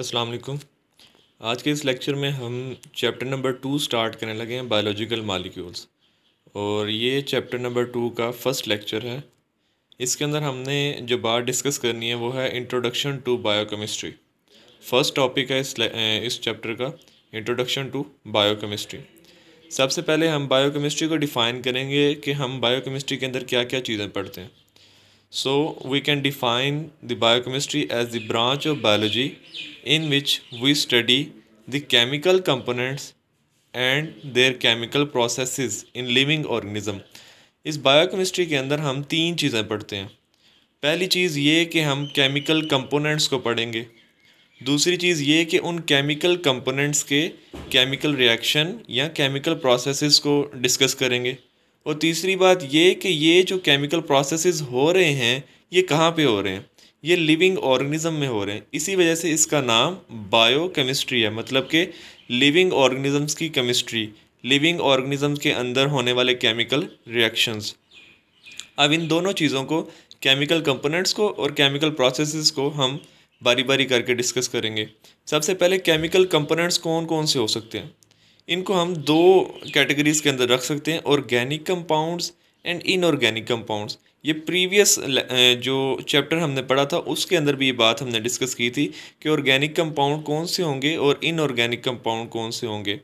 अस्सलाम वालेकुम आज के इस लेक्चर में हम चैप्टर नंबर टू स्टार्ट करने लगे हैं बायोलॉजिकल मालिक्यूल्स और ये चैप्टर नंबर टू का फर्स्ट लेक्चर है इसके अंदर हमने जो बात डिस्कस करनी है वो है introduction to biochemistry first topic है इस इस चैप्टर का इंट्रोडक्शन टू बायोकेमिस्ट्री सबसे पहले हम बायोकेमिस्ट्री को डिफ़ाइन करेंगे कि हम बायोकेमिस्ट्री के अंदर क्या क्या चीज़ें पढ़ते हैं So we can define the biochemistry as the branch of biology in which we study the chemical components and their chemical processes in living organism इस बायोकेमिस्ट्री के अंदर हम तीन चीज़ें पढ़ते हैं पहली चीज़ ये कि हम केमिकल कंपोनेंट्स को पढ़ेंगे दूसरी चीज़ ये कि उन केमिकल कंपोनेंट्स के केमिकल रिएक्शन या केमिकल प्रोसेसेस को डिस्कस करेंगे और तीसरी बात ये कि ये जो केमिकल प्रोसेसेस हो रहे हैं ये कहाँ पे हो रहे हैं ये लिविंग ऑर्गेनिज्म में हो रहे हैं इसी वजह से इसका नाम बायोकेमिस्ट्री है मतलब कि लिविंग ऑर्गेनिजम्स की केमिस्ट्री लिविंग ऑर्गेनिजम्स के अंदर होने वाले केमिकल रिएक्शंस अब इन दोनों चीज़ों को केमिकल कंपोनेंट्स को और केमिकल प्रोसेसेस को हम बारी बारी करके डिस्कस करेंगे सबसे पहले केमिकल कंपोनेंट्स कौन कौन से हो सकते हैं इनको हम दो कैटेगरीज़ के अंदर रख सकते हैं organic compounds and inorganic compounds ये प्रीवियस जो चैप्टर हमने पढ़ा था उसके अंदर भी ये बात हमने डिस्कस की थी कि ऑर्गेनिक कंपाउंड कौन से होंगे और इनऑर्गेनिक कंपाउंड कौन से होंगे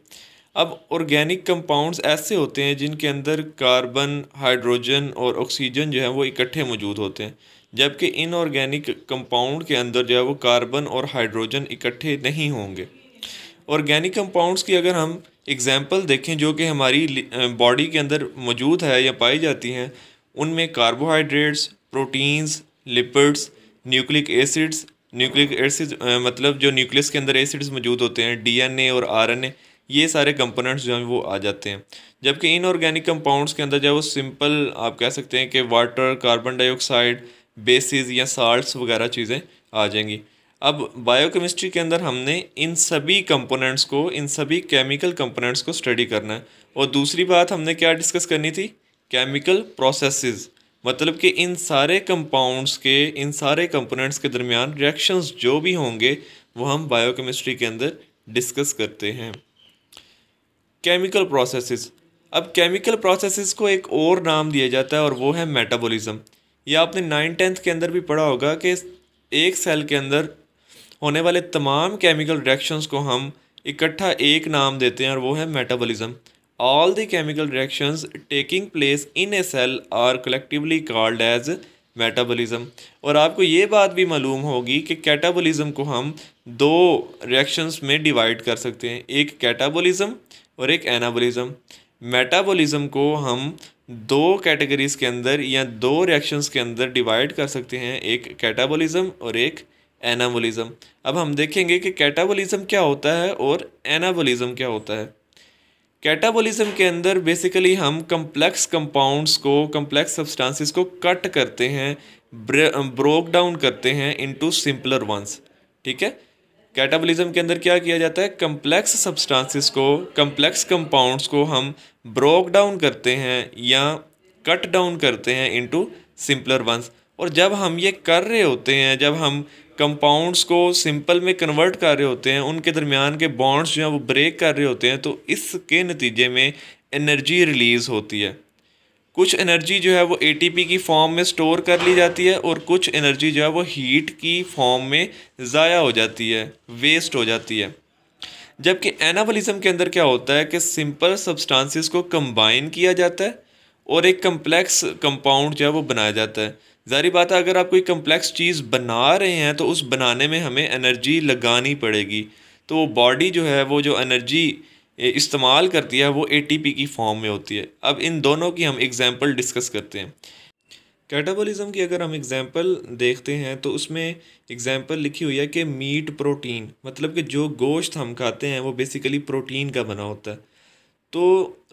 अब ऑर्गेनिक कंपाउंड्स ऐसे होते हैं जिनके अंदर कार्बन हाइड्रोजन और ऑक्सीजन जो है वो इकट्ठे मौजूद होते हैं जबकि इनऑर्गेनिक कंपाउंड के अंदर जो है वो कार्बन और हाइड्रोजन इकट्ठे नहीं होंगे ऑर्गेनिक कंपाउंड्स की अगर हम एग्ज़ाम्पल देखें जो कि हमारी बॉडी के अंदर मौजूद है या पाई जाती हैं उनमें carbohydrates proteins lipids nucleic acids nucleic acid मतलब जो न्यूक्लियस के अंदर एसिड्स मौजूद होते हैं डीएनए और आरएनए ये सारे कंपोनेंट्स जो हैं वो आ जाते हैं जबकि इन ऑर्गेनिक कंपाउंड्स के अंदर जो वो सिंपल आप कह सकते हैं कि वाटर कार्बन डाइऑक्साइड बेसिस या साल्ट्स वगैरह चीज़ें आ जाएंगी अब बायोकेमिस्ट्री के अंदर हमने इन सभी कंपोनेंट्स को इन सभी केमिकल कंपोनेंट्स को स्टडी करना है और दूसरी बात हमने क्या डिस्कस करनी थी केमिकल प्रोसेसेस मतलब कि इन सारे कंपाउंड्स के इन सारे कंपोनेंट्स के दरमियान रिएक्शंस जो भी होंगे वो हम बायोकेमिस्ट्री के अंदर डिस्कस करते हैं केमिकल प्रोसेसेस अब केमिकल प्रोसेसेस को एक और नाम दिया जाता है और वो है मेटाबॉलिज्म ये आपने नाइन टेंथ के अंदर भी पढ़ा होगा कि एक सेल के अंदर होने वाले तमाम केमिकल रिएक्शंस को हम इकट्ठा एक नाम देते हैं और वो है metabolism all the chemical reactions taking place in a cell are collectively called as metabolism और आपको ये बात भी मालूम होगी कि कैटाबॉलिज्म को हम दो रिएक्शंस में डिवाइड कर सकते हैं एक कैटाबॉलिज्म और एक एनाबॉलिज्म मेटाबॉलिज्म को हम दो कैटेगरीज़ के अंदर या दो रिएक्शंस के अंदर डिवाइड कर सकते हैं एक कैटाबॉलिज्म और एक एनाबोलिज़म अब हम देखेंगे कि कैटाबोलिज़म क्या होता है और एनाबोलिज़म क्या होता है कैटाबोलिज़म के अंदर बेसिकली हम कम्प्लेक्स कंपाउंड्स को कम्प्लेक्स सब्सटेंसेस को कट करते हैं ब्रोक डाउन करते हैं इनटू सिंपलर वंस ठीक है कैटाबोलिज्म के अंदर क्या किया जाता है कम्प्लेक्स सब्सटेंसेस को कम्प्लेक्स कंपाउंड्स को हम ब्रोक डाउन करते हैं या कट डाउन करते हैं इनटू सिंपलर वंस और जब हम ये कर रहे होते हैं जब हम कंपाउंड्स को सिंपल में कन्वर्ट कर रहे होते हैं उनके दरमियान के बॉन्ड्स जो हैं वो ब्रेक कर रहे होते हैं तो इसके नतीजे में एनर्जी रिलीज़ होती है कुछ एनर्जी जो है वो एटीपी की फॉर्म में स्टोर कर ली जाती है और कुछ एनर्जी जो है वो हीट की फॉर्म में ज़ाया हो जाती है वेस्ट हो जाती है जबकि एनाबलिज़म के अंदर क्या होता है कि सिंपल सब्सटांसिस को कंबाइन किया जाता है और एक कम्प्लेक्स कंपाउंड जो है वो बनाया जाता है ज़ारी बात है अगर आप कोई कम्प्लेक्स चीज़ बना रहे हैं तो उस बनाने में हमें एनर्जी लगानी पड़ेगी तो बॉडी जो है वो जो एनर्जी इस्तेमाल करती है वो एटीपी की फॉर्म में होती है अब इन दोनों की हम एग्ज़ाम्पल डिस्कस करते हैं कैटाबॉलिज्म की अगर हम एग्ज़ाम्पल देखते हैं तो उसमें एग्ज़ाम्पल लिखी हुई है कि मीट प्रोटीन मतलब कि जो गोश्त हम खाते हैं वो बेसिकली प्रोटीन का बना होता है तो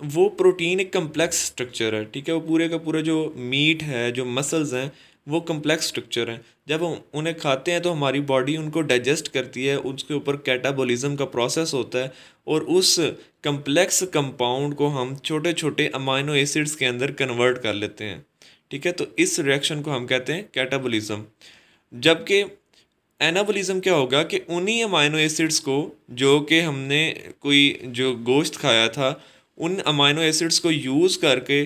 वो प्रोटीन एक कम्प्लेक्स स्ट्रक्चर है ठीक है वो पूरे का पूरा जो मीट है जो मसल्स हैं वो कम्प्लेक्स स्ट्रक्चर हैं जब हम उन्हें खाते हैं तो हमारी बॉडी उनको डाइजेस्ट करती है उसके ऊपर कैटाबोलिज़म का प्रोसेस होता है और उस कम्प्लेक्स कंपाउंड को हम छोटे छोटे अमाइनो एसिड्स के अंदर कन्वर्ट कर लेते हैं ठीक है तो इस रिएक्शन को हम कहते हैं कैटाबोलिज्म जबकि एनाबोलिज्म क्या होगा कि उन्हीं अमाइनो एसिड्स को जो कि हमने कोई जो गोश्त खाया था उन अमाइनो एसिड्स को यूज़ करके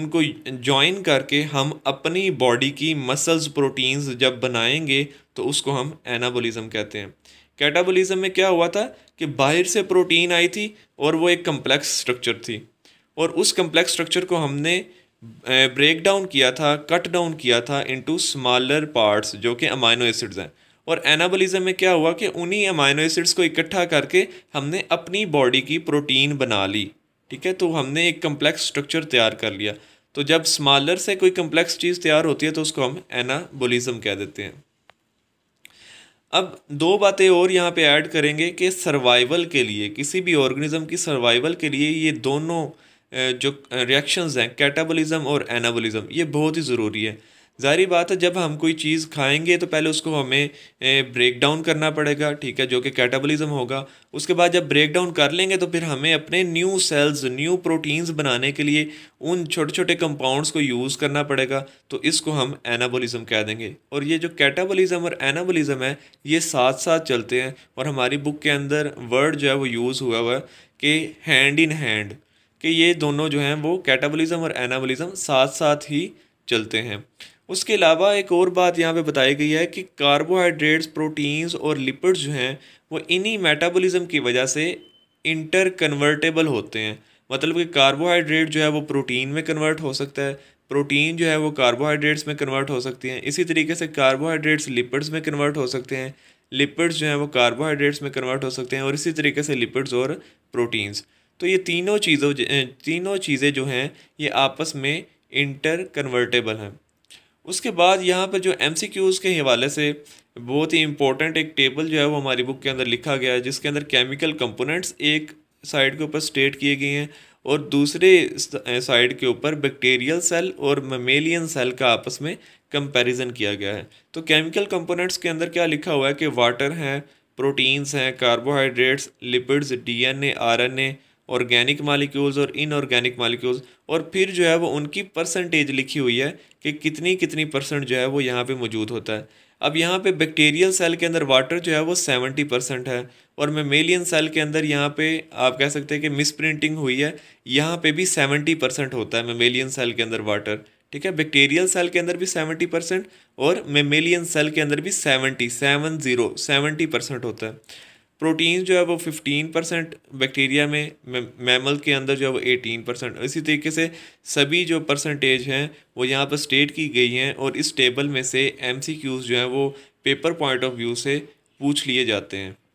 उनको जॉइन करके हम अपनी बॉडी की मसल्स प्रोटीन्स जब बनाएंगे तो उसको हम एनाबोलिज्म कहते हैं कैटाबोलिज्म में क्या हुआ था कि बाहर से प्रोटीन आई थी और वो एक कम्प्लेक्स स्ट्रक्चर थी और उस कम्प्लेक्स स्ट्रक्चर को हमने ब्रेक डाउन किया था कट डाउन किया था इनटू स्मॉलर पार्ट्स जो कि अमाइनो एसिड्स हैं और एनाबोलिज्म में क्या हुआ कि उन्हीं अमाइनो एसिड्स को इकट्ठा करके हमने अपनी बॉडी की प्रोटीन बना ली ठीक है तो हमने एक कम्प्लेक्स स्ट्रक्चर तैयार कर लिया तो जब स्मालर से कोई कम्प्लेक्स चीज़ तैयार होती है तो उसको हम एनाबोलिज्म कह देते हैं अब दो बातें और यहाँ पे ऐड करेंगे कि सर्वाइवल के लिए किसी भी ऑर्गेनिज्म की सर्वाइवल के लिए ये दोनों जो रिएक्शंस हैं कैटाबॉलिज्म और एनाबॉलिज्म ये बहुत ही ज़रूरी है ज़ाहरी बात है जब हम कोई चीज़ खाएंगे तो पहले उसको हमें ब्रेक डाउन करना पड़ेगा ठीक है जो कि कैटाबॉलिज्म होगा उसके बाद जब ब्रेक डाउन कर लेंगे तो फिर हमें अपने न्यू सेल्स न्यू प्रोटीन्स बनाने के लिए उन छोटे छोटे कंपाउंड्स को यूज़ करना पड़ेगा तो इसको हम एनाबॉलिज्म कह देंगे और ये जो कैटाबॉलिज्म और एनाबॉलिज्म है ये साथ साथ चलते हैं और हमारी बुक के अंदर वर्ड जो है वो यूज़ हुआ हुआ है कि हैंड इन हैंड कि ये दोनों जो हैं वो कैटाबॉलिज्म और एनाबॉलिज्म साथ साथ ही चलते हैं उसके अलावा एक और बात यहाँ पे बताई गई है कि कार्बोहाइड्रेट्स प्रोटीन्स और लिपिड्स जो हैं वो इन्हीं मेटाबॉलिज्म की वजह से इंटर कन्वर्टेबल होते हैं मतलब कि कार्बोहाइड्रेट जो है वो प्रोटीन में कन्वर्ट हो सकता है प्रोटीन जो है वो कार्बोहाइड्रेट्स में कन्वर्ट हो सकती हैं इसी तरीके से कार्बोहाइड्रेट्स लिपिड्स में कन्वर्ट हो सकते हैं लिपिड्स जो हैं वो कार्बोहाइड्रेट्स में कन्वर्ट हो सकते हैं और इसी तरीके से लिपिड्स और प्रोटीन्स तो ये तीनों चीज़ों तीनों चीज़ें जो हैं ये आपस में इंटर कन्वर्टेबल हैं उसके बाद यहाँ पर जो एम के हवाले से बहुत ही इंपॉर्टेंट एक टेबल जो है वो हमारी बुक के अंदर लिखा गया है जिसके अंदर केमिकल कंपोनेंट्स एक साइड के ऊपर स्टेट किए गए हैं और दूसरे साइड के ऊपर बैक्टीरियल सेल और ममेलियन सेल का आपस में कंपैरिजन किया गया है तो केमिकल कंपोनेंट्स के अंदर क्या लिखा हुआ है कि वाटर हैं प्रोटीन्स हैं carbohydrates lipids DNA RNA organic molecules और इनऑर्गेनिक मालिक्यूल्स और फिर जो है वो उनकी परसेंटेज लिखी हुई है कि कितनी कितनी परसेंट जो है वो यहाँ पे मौजूद होता है अब यहाँ पे बैक्टीरियल सेल के अंदर वाटर जो है वो सेवेंटी परसेंट है और मेमेलियन सेल के अंदर यहाँ पे आप कह सकते हैं कि मिस प्रिंटिंग हुई है यहाँ पे भी सेवेंटी परसेंट होता है मेमेलियन सेल के अंदर वाटर ठीक है बैक्टीरियल सेल के अंदर भी सेवेंटी परसेंट और मेमेलियन सेल के अंदर भी seventy seven zero seventy percent होता है प्रोटीन जो है वो फिफ्टीन परसेंट बैक्टीरिया में मैमल के अंदर जो है वो एटीन परसेंट इसी तरीके से सभी जो परसेंटेज हैं वो यहाँ पर स्टेट की गई हैं और इस टेबल में से एम जो हैं वो पेपर पॉइंट ऑफ व्यू से पूछ लिए जाते हैं